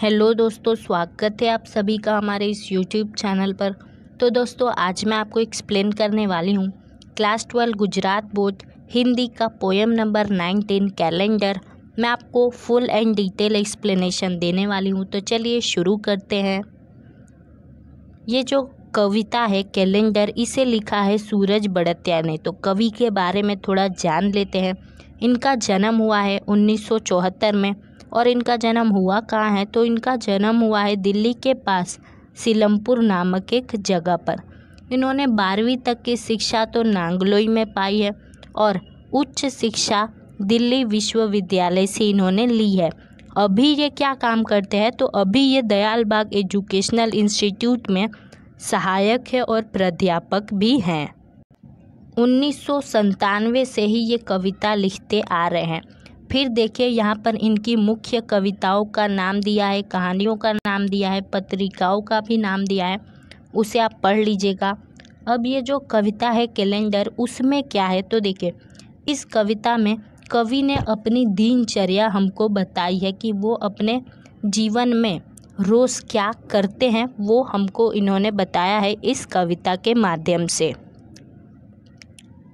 hello दोस्तों स्वागत है आप सभी का हमारे इस यूट्यूब चैनल पर तो दोस्तों आज मैं आपको एक्सप्लेन करने वाली हूँ class twelve Gujarat board Hindi का पोएम नंबर नाइनटीन कैलेंडर मैं आपको फुल एंड डिटेल एक्सप्लेनेशन देने वाली हूँ तो चलिए शुरू करते हैं ये जो कविता है कैलेंडर इसे लिखा है सूरज बड़तिया ने तो कवि के बारे में थोड़ा जान लेते हैं इनका जन्म हुआ है उन्नीस में और इनका जन्म हुआ कहाँ है तो इनका जन्म हुआ है दिल्ली के पास सिलमपुर नामक एक जगह पर इन्होंने बारहवीं तक की शिक्षा तो नांगलोई में पाई है और उच्च शिक्षा दिल्ली विश्वविद्यालय से इन्होंने ली है अभी ये क्या काम करते हैं तो अभी ये दयाल बाग एजुकेशनल इंस्टीट्यूट में सहायक है और प्राध्यापक भी हैं उन्नीस से ही ये कविता लिखते आ रहे हैं फिर देखिए यहाँ पर इनकी मुख्य कविताओं का नाम दिया है कहानियों का नाम दिया है पत्रिकाओं का भी नाम दिया है उसे आप पढ़ लीजिएगा अब ये जो कविता है कैलेंडर उसमें क्या है तो देखिए इस कविता में कवि ने अपनी दिनचर्या हमको बताई है कि वो अपने जीवन में रोज़ क्या करते हैं वो हमको इन्होंने बताया है इस कविता के माध्यम से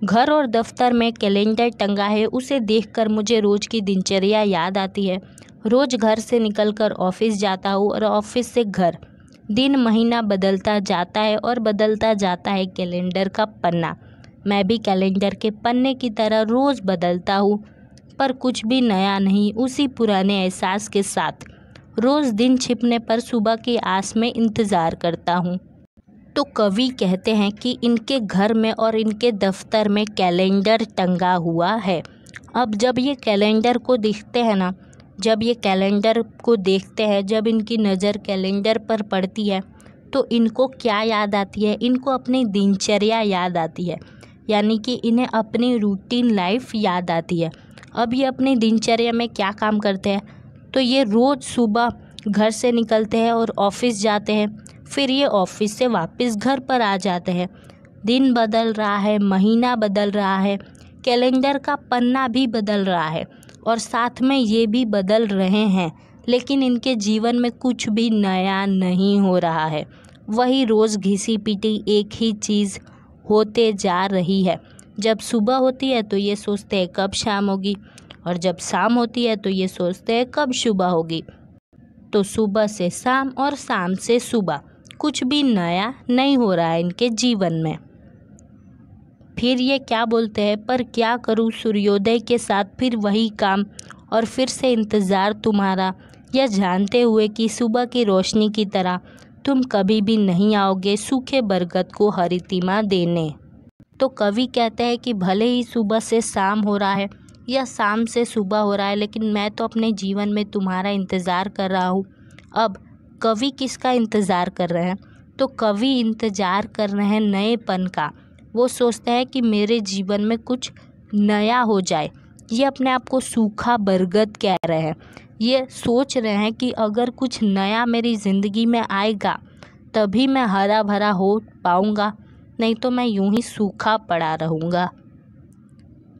घर और दफ्तर में कैलेंडर टंगा है उसे देखकर मुझे रोज़ की दिनचर्या याद आती है रोज़ घर से निकलकर ऑफिस जाता हूँ और ऑफिस से घर दिन महीना बदलता जाता है और बदलता जाता है कैलेंडर का पन्ना मैं भी कैलेंडर के पन्ने की तरह रोज़ बदलता हूँ पर कुछ भी नया नहीं उसी पुराने एहसास के साथ रोज़ दिन छिपने पर सुबह की आस में इंतज़ार करता हूँ तो कवि कहते हैं कि इनके घर में और इनके दफ्तर में कैलेंडर टंगा हुआ है अब जब ये कैलेंडर को देखते हैं ना जब ये कैलेंडर को देखते हैं जब इनकी नज़र कैलेंडर पर पड़ती है तो इनको क्या याद आती है इनको अपनी दिनचर्या याद आती है यानी कि इन्हें अपनी रूटीन लाइफ याद आती है अब ये अपनी दिनचर्या में क्या काम करते हैं तो ये रोज़ सुबह घर से निकलते हैं और ऑफिस जाते हैं फिर ये ऑफिस से वापस घर पर आ जाते हैं दिन बदल रहा है महीना बदल रहा है कैलेंडर का पन्ना भी बदल रहा है और साथ में ये भी बदल रहे हैं लेकिन इनके जीवन में कुछ भी नया नहीं हो रहा है वही रोज़ घिसी पिटी एक ही चीज़ होते जा रही है जब सुबह होती है तो ये सोचते हैं कब शाम होगी और जब शाम होती है तो ये सोचते हैं कब सुबह होगी तो सुबह से शाम और शाम से सुबह कुछ भी नया नहीं हो रहा है इनके जीवन में फिर ये क्या बोलते हैं पर क्या करूँ सूर्योदय के साथ फिर वही काम और फिर से इंतज़ार तुम्हारा यह जानते हुए कि सुबह की रोशनी की तरह तुम कभी भी नहीं आओगे सूखे बरगद को हरितिमा देने तो कवि कहते हैं कि भले ही सुबह से शाम हो रहा है या शाम से सुबह हो रहा है लेकिन मैं तो अपने जीवन में तुम्हारा इंतज़ार कर रहा हूँ अब कवि किसका इंतज़ार कर रहे हैं तो कवि इंतज़ार कर रहे हैं नएपन का वो सोचते हैं कि मेरे जीवन में कुछ नया हो जाए ये अपने आप को सूखा बरगद कह रहे हैं ये सोच रहे हैं कि अगर कुछ नया मेरी ज़िंदगी में आएगा तभी मैं हरा भरा हो पाऊँगा नहीं तो मैं यूं ही सूखा पड़ा रहूँगा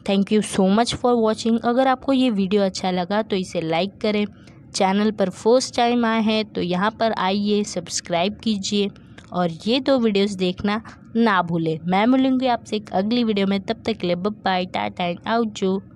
thank you so much for watching अगर आपको ये वीडियो अच्छा लगा तो इसे लाइक करें चैनल पर फर्स्ट टाइम आए हैं तो यहाँ पर आइए सब्सक्राइब कीजिए और ये दो वीडियोस देखना ना भूलें मैं मिलूँगी आपसे एक अगली वीडियो में तब तक के लिए बाय टाटा एंड आउट जो